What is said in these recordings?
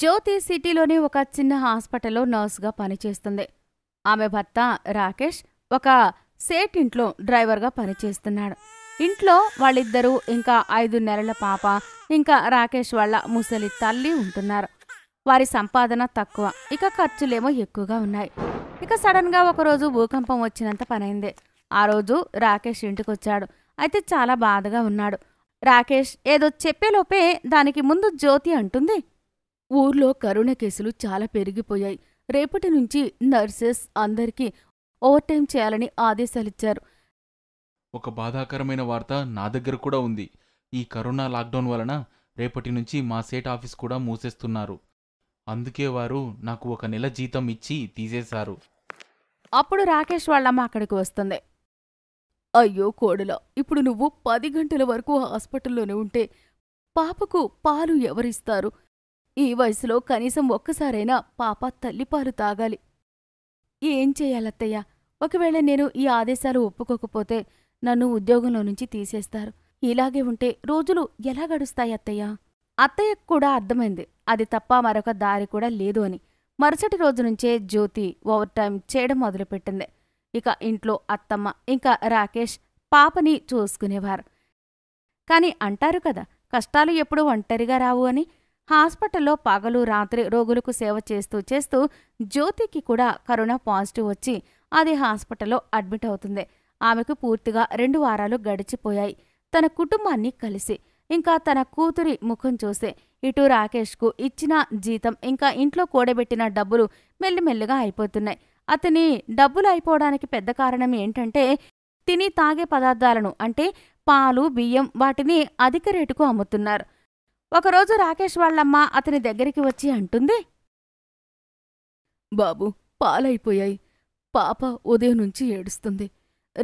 జ్యోతి సిటీలోని ఒక చిన్న హాస్పిటల్లో నర్స్గా పనిచేస్తుంది ఆమె భర్త రాకేష్ ఒక సేట్ ఇంట్లో డ్రైవర్గా పనిచేస్తున్నాడు ఇంట్లో వాళ్ళిద్దరూ ఇంకా ఐదు నెలల పాప ఇంకా రాకేష్ వాళ్ళ ముసలి తల్లి ఉంటున్నారు వారి సంపాదన తక్కువ ఇక ఖర్చులేమో ఎక్కువగా ఉన్నాయి ఇక సడన్గా ఒకరోజు భూకంపం వచ్చినంత పనైంది ఆ రోజు రాకేష్ ఇంటికొచ్చాడు అయితే చాలా బాధగా ఉన్నాడు రాకేష్ ఏదో చెప్పేలోపే దానికి ముందు జ్యోతి అంటుంది ఊర్లో కరోనా కేసులు చాలా పెరిగిపోయాయి రేపటి నుంచి నర్సెస్ అందరికీ ఓవర్ టైం చేయాలని ఆదేశాలిచ్చారు ఒక బాధాకరమైన వార్త నా దగ్గర కూడా ఉంది ఈ కరోనా లాక్డౌన్ వలన రేపటి నుంచి మా సేట్ ఆఫీస్ కూడా మూసేస్తున్నారు అందుకే వారు నాకు ఒక నెల జీతం ఇచ్చి తీసేశారు అప్పుడు రాకేష్ వాళ్ళమ్మ అక్కడికి వస్తుంది అయ్యో కోడల ఇప్పుడు నువ్వు పది గంటల వరకు హాస్పిటల్లోనే ఉంటే పాపకు పాలు ఎవరిస్తారు ఈ వయసులో కనీసం ఒక్కసారైనా పాప తల్లిపాలు తాగాలి ఏం చేయాలత్తయ్య ఒకవేళ నేను ఈ ఆదేశాలు ఒప్పుకోకపోతే నన్ను ఉద్యోగంలో నుంచి తీసేస్తారు ఇలాగే ఉంటే రోజులు ఎలా గడుస్తాయి అత్తయ్య అత్తయ్యకు కూడా అర్థమైంది అది తప్ప మరొక దారి కూడా లేదు అని మరుసటి రోజు నుంచే జ్యోతి ఓవర్ టైం చేయడం మొదలుపెట్టింది ఇక ఇంట్లో అత్తమ్మ ఇంకా రాకేష్ పాపని చూసుకునేవారు కానీ అంటారు కదా కష్టాలు ఎప్పుడూ ఒంటరిగా రావు అని హాస్పిటల్లో పగలు రాత్రి రోగులకు సేవ చేస్తూ చేస్తూ జ్యోతికి కూడా కరోనా పాజిటివ్ వచ్చి అది హాస్పిటల్లో అడ్మిట్ అవుతుంది ఆమెకు పూర్తిగా రెండు వారాలు గడిచిపోయాయి తన కుటుంబాన్ని కలిసి ఇంకా తన కూతురి ముఖం చూసే ఇటు రాకేష్కు ఇచ్చిన జీతం ఇంకా ఇంట్లో కూడబెట్టిన డబ్బులు మెల్లిమెల్లిగా అయిపోతున్నాయి అతని డబ్బులు అయిపోవడానికి పెద్ద కారణం ఏంటంటే తిని తాగే పదార్థాలను అంటే పాలు బియ్యం వాటిని అధిక రేటుకు అమ్ముతున్నారు ఒకరోజు రాకేష్ వాళ్లమ్మ అతని దగ్గరికి వచ్చి అంటుంది బాబు పాలైపోయాయి పాప ఉదయం నుంచి ఏడుస్తుంది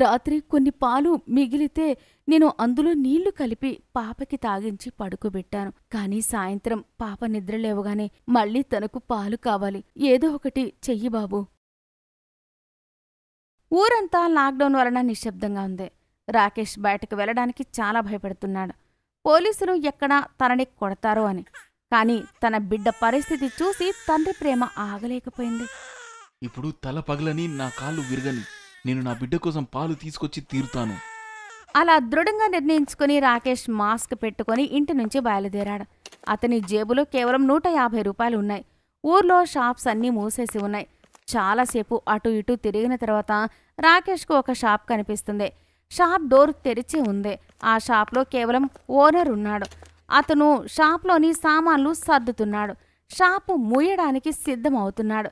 రాత్రి కొన్ని పాలు మిగిలితే నేను అందులో నీళ్లు కలిపి పాపకి తాగించి పడుకోబెట్టాను కానీ సాయంత్రం పాప నిద్రలేవగానే మళ్ళీ తనకు పాలు కావాలి ఏదో ఒకటి చెయ్యి బాబు ఊరంతా లాక్డౌన్ వలన నిశ్శబ్దంగా ఉంది రాకేష్ బయటకు వెళ్ళడానికి చాలా భయపడుతున్నాడు పోలీసులు ఎక్కడ తనని కొడతారు అని కానీ తన బిడ్డ పరిస్థితి చూసి తండ్రి ప్రేమ ఆగలేకపోయింది ఇప్పుడు తల పగలని నా కాళ్ళు విరగని నేను నా బిడ్డ కోసం పాలు తీసుకొచ్చి తీరుతాను అలా దృఢంగా నిర్ణయించుకుని రాకేష్ మాస్క్ పెట్టుకుని ఇంటి నుంచి బయలుదేరాడు అతని జేబులో కేవలం నూట యాభై రూపాయలు ఉన్నాయి ఊర్లో షాప్స్ అన్నీ మూసేసి ఉన్నాయి చాలాసేపు అటు ఇటు తిరిగిన తర్వాత రాకేష్కు ఒక షాప్ కనిపిస్తుంది షాప్ డోర్ తెరిచి ఉంది ఆ షాప్లో కేవలం ఓనర్ ఉన్నాడు అతను షాప్లోని సామాన్లు సర్దుతున్నాడు షాపు మూయడానికి సిద్ధమవుతున్నాడు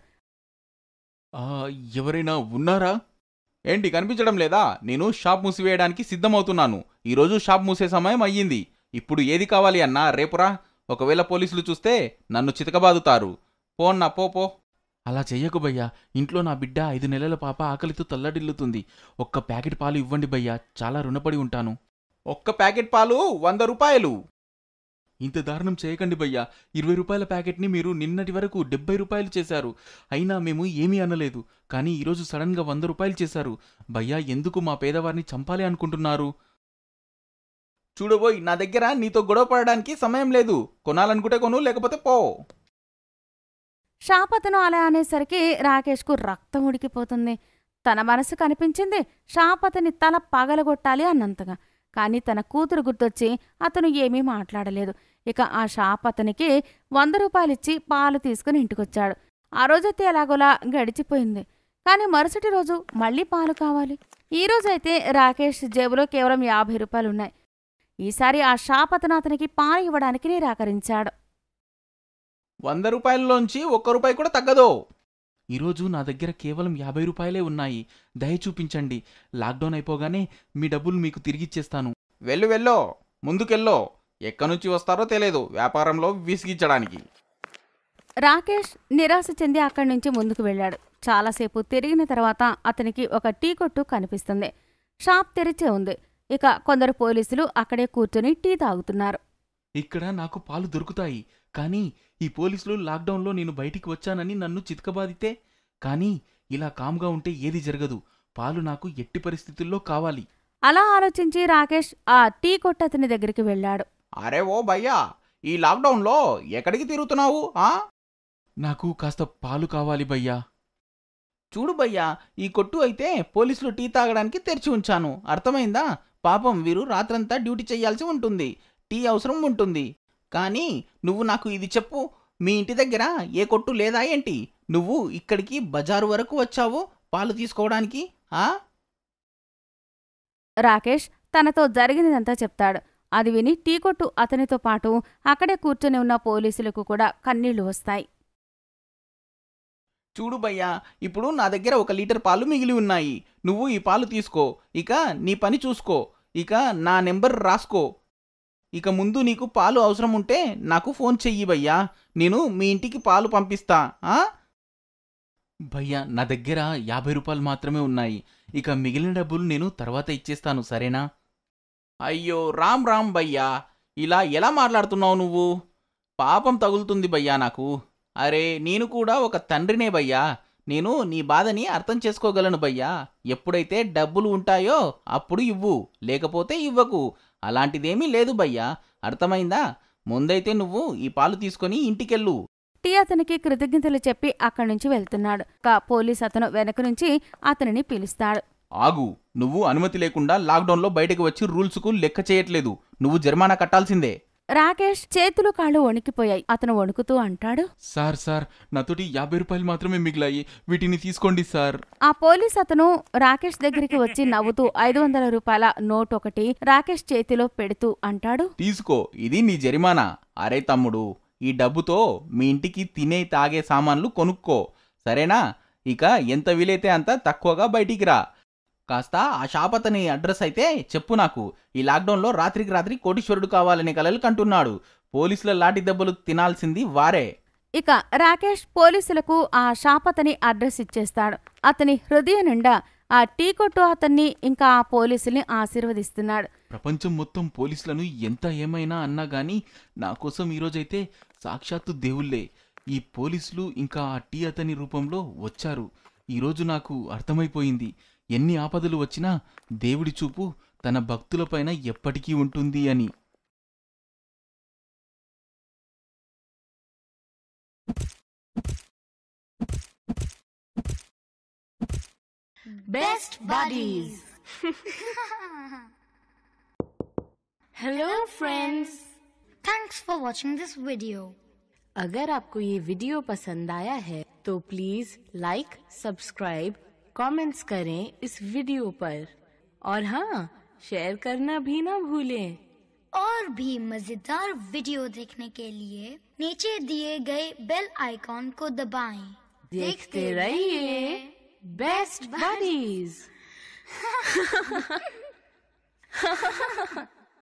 ఎవరైనా ఉన్నారా ఏంటి కనిపించడం లేదా నేను షాప్ మూసివేయడానికి సిద్ధమవుతున్నాను ఈరోజు షాప్ మూసే సమయం అయ్యింది ఇప్పుడు ఏది కావాలి అన్నా రేపురా ఒకవేళ పోలీసులు చూస్తే నన్ను చితకబాదుతారు పోన్నా పో పో అలా చెయ్యకు భయ్యా ఇంట్లో నా బిడ్డ ఐదు నెలల పాప ఆకలితో తల్లడిల్లుతుంది ఒక్క ప్యాకెట్ పాలు ఇవ్వండి భయ్యా చాలా రుణపడి ఉంటాను ఒక్క ప్యాకెట్ పాలు వంద రూపాయలు ఇంత దారుణం చేయకండి భయ్యా ఇరవై రూపాయల ప్యాకెట్ని మీరు నిన్నటి వరకు డెబ్బై రూపాయలు చేశారు అయినా మేము ఏమీ అనలేదు కానీ ఈరోజు సడన్గా వంద రూపాయలు చేశారు భయ్యా ఎందుకు మా పేదవారిని చంపాలి అనుకుంటున్నారు చూడబోయ్ నా దగ్గర నీతో గొడవ పడడానికి సమయం లేదు కొనాలనుకుంటే కొను లేకపోతే పో షాపతను అలా అనేసరికి రాకేష్కు రక్తం ఉడికిపోతుంది తన మనసు కనిపించింది షాపతని తల పగలగొట్టాలి అన్నంతగా కానీ తన కూతురు గుర్తొచ్చి అతను ఏమీ మాట్లాడలేదు ఇక ఆ షాప్ అతనికి వంద రూపాయలిచ్చి పాలు తీసుకుని ఇంటికొచ్చాడు ఆ రోజైతే ఎలాగోలా గడిచిపోయింది కానీ మరుసటి రోజు మళ్ళీ పాలు కావాలి ఈ రోజైతే రాకేష్ జేబులో కేవలం యాభై రూపాయలు ఉన్నాయి ఈసారి ఆ షాపతను అతనికి పాలు ఇవ్వడానికి నిరాకరించాడు వంద రూపాయలలోంచి ఒక్క రూపాయి కూడా తగ్గదు ఈరోజు నా దగ్గర కేవలం యాభై రూపాయలే ఉన్నాయి దయ చూపించండి లాక్డౌన్ అయిపోగానే మీ డబ్బులు మీకు తిరిగిచ్చేస్తాను వెళ్ళు వెళ్ళో ముందుకెళ్ళో ఎక్కడి నుంచి వస్తారో తెలియదు వ్యాపారంలో విసిగించడానికి రాకేష్ నిరాశ చెంది అక్కడి నుంచి ముందుకు వెళ్ళాడు చాలాసేపు తిరిగిన తర్వాత అతనికి ఒక టీ కొట్టు కనిపిస్తుంది షాప్ తెరిచే ఉంది ఇక కొందరు పోలీసులు అక్కడే కూర్చొని టీ తాగుతున్నారు ఇక్కడ నాకు పాలు దొరుకుతాయి కానీ ఈ పోలీసులు లాక్డౌన్లో నేను బయటికి వచ్చానని నన్ను చితకబాదితే కానీ ఇలా కామ్గా ఉంటే ఏది జరగదు పాలు నాకు ఎట్టి పరిస్థితుల్లో కావాలి అలా ఆలోచించి రాకేష్ ఆ టీ కొట్టతని దగ్గరికి వెళ్ళాడు అరే ఓ భయ్యా ఈ లాక్డౌన్లో ఎక్కడికి తిరుగుతున్నావు ఆ నాకు కాస్త పాలు కావాలి భయ్యా చూడు భయ్యా ఈ కొట్టు అయితే పోలీసులు టీ తాగడానికి తెరిచి ఉంచాను అర్థమైందా పాపం వీరు రాత్రంతా డ్యూటీ చేయాల్సి ఉంటుంది టీ అవసరం ఉంటుంది కానీ నువ్వు నాకు ఇది చెప్పు మీ ఇంటి దగ్గర ఏ కొట్టు లేదా ఏంటి నువ్వు ఇక్కడికి బజారు వరకు వచ్చావు పాలు తీసుకోవడానికి ఆ రాకేష్ తనతో జరిగినదంతా చెప్తాడు అది విని టీ కొట్టు అతనితో పాటు అక్కడే కూర్చొని ఉన్న పోలీసులకు కూడా కన్నీళ్లు వస్తాయి చూడు భయ్యా ఇప్పుడు నా దగ్గర ఒక లీటర్ పాలు మిగిలి ఉన్నాయి నువ్వు ఈ పాలు తీసుకో ఇక నీ పని చూసుకో ఇక నా నెంబర్ రాసుకో ఇక ముందు నీకు పాలు అవసరం ఉంటే నాకు ఫోన్ చెయ్యి భయ్యా నేను మీ ఇంటికి పాలు పంపిస్తా భయ్యా నా దగ్గర యాభై రూపాయలు మాత్రమే ఉన్నాయి ఇక మిగిలిన డబ్బులు నేను తర్వాత ఇచ్చేస్తాను సరేనా అయ్యో రామ్ రామ్ భయ్యా ఇలా ఎలా మాట్లాడుతున్నావు నువ్వు పాపం తగులుతుంది భయ్యా నాకు అరే నేను కూడా ఒక తండ్రినే భయ్యా నేను నీ బాధని అర్థం చేసుకోగలను భయ్యా ఎప్పుడైతే డబ్బులు ఉంటాయో అప్పుడు ఇవ్వు లేకపోతే ఇవ్వకు అలాంటిదేమీ లేదు భయ్యా అర్థమైందా ముందైతే నువ్వు ఈ పాలు తీసుకొని ఇంటికెళ్ళు టీ అతనికి కృతజ్ఞతలు చెప్పి అక్కడి నుంచి వెళ్తున్నాడు కా పోలీస్ అతను వెనక నుంచి అతనిని పిలుస్తాడు ఆగు నువ్వు అనుమతి లేకుండా లాక్డౌన్లో బయటకు వచ్చి రూల్స్కు లెక్క చేయట్లేదు నువ్వు జరిమానా కట్టాల్సిందే రాకేష్ చేతులు కాళ్ళు వణికిపోయాయి అతను వణుకుతూ అంటాడు సార్ సార్ నాతోటి యాభై రూపాయలు మాత్రమే మిగిలాయి వీటిని తీసుకోండి సార్ ఆ పోలీస్ అతను రాకేష్ దగ్గరికి వచ్చి నవ్వుతూ ఐదు వందల రూపాయల నోట్ ఒకటి రాకేష్ చేతిలో పెడుతూ అంటాడు తీసుకో ఇది నీ జరిమానా అరే తమ్ముడు ఈ డబ్బుతో మీ ఇంటికి తినే తాగే సామాన్లు కొనుక్కో సరేనా ఇక ఎంత వీలైతే అంత తక్కువగా బయటికి రా కాస్త ఆ షాపతని అడ్రస్ అయితే చెప్పు నాకు ఈ లాక్డౌన్లో రాత్రికి రాత్రి కోటీశ్వరుడు కావాలనే కలలు కంటున్నాడు పోలీసుల లాటి దెబ్బలు తినాల్సింది వారే ఇక రాకేష్ పోలీసులకు ఆ షాపతని అడ్రస్ ఇచ్చేస్తాడు అతని హృదయం నిండా ఆ టీ కొట్టు అతన్ని ఇంకా ఆ పోలీసుల్ని ఆశీర్వదిస్తున్నాడు ప్రపంచం మొత్తం పోలీసులను ఎంత ఏమైనా అన్నా గాని నా కోసం ఈరోజైతే సాక్షాత్తు దేవుళ్ళే ఈ పోలీసులు ఇంకా ఆ టీ అతని రూపంలో వచ్చారు ఈరోజు నాకు అర్థమైపోయింది ఎన్ని ఆపదలు వచ్చినా దేవుడి చూపు తన భక్తులపైన ఎప్పటికీ ఉంటుంది అని best buddies hello friends thanks for watching this video అగర్ ఆకు ఈ వీడియో పసంద ఆయా హే ప్లీజ్ లైక్ సబ్స్క్రైబ్ कमेंट्स करें इस वीडियो पर और हाँ शेयर करना भी ना भूलें और भी मजेदार वीडियो देखने के लिए नीचे दिए गए बेल आइकॉन को दबाएं। देखते, रहिए बेस्ट बडीज